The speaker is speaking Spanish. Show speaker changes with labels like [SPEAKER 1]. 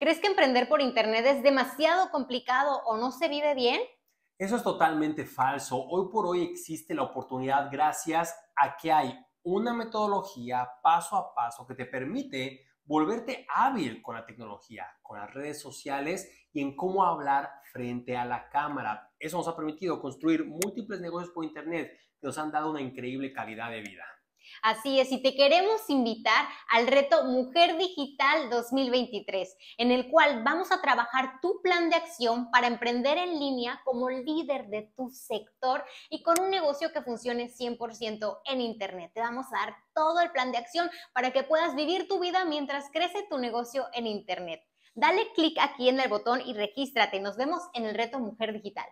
[SPEAKER 1] ¿Crees que emprender por Internet es demasiado complicado o no se vive bien?
[SPEAKER 2] Eso es totalmente falso. Hoy por hoy existe la oportunidad gracias a que hay una metodología paso a paso que te permite volverte hábil con la tecnología, con las redes sociales y en cómo hablar frente a la cámara. Eso nos ha permitido construir múltiples negocios por Internet que nos han dado una increíble calidad de vida.
[SPEAKER 1] Así es, y te queremos invitar al reto Mujer Digital 2023, en el cual vamos a trabajar tu plan de acción para emprender en línea como líder de tu sector y con un negocio que funcione 100% en Internet. Te vamos a dar todo el plan de acción para que puedas vivir tu vida mientras crece tu negocio en Internet. Dale clic aquí en el botón y regístrate. Nos vemos en el reto Mujer Digital.